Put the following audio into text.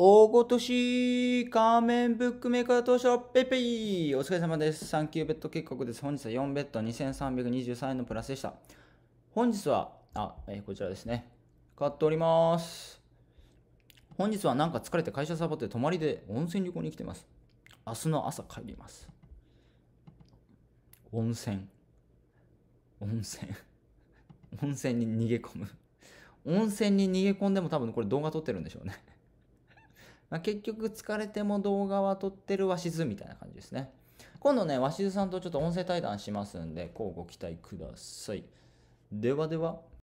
大ごとし、仮面ブックメーカー当初、ペイペイお疲れ様です。サンキューベッド結果です。本日は4ベッド2323円のプラスでした。本日は、あ、えー、こちらですね。買っております。本日はなんか疲れて会社サボって泊まりで温泉旅行に来てます。明日の朝帰ります。温泉。温泉。温泉に逃げ込む。温泉に逃げ込んでも多分これ動画撮ってるんでしょうね。結局疲れても動画は撮ってるわしずみたいな感じですね。今度ね、わしずさんとちょっと音声対談しますんで、こうご期待ください。ではでは。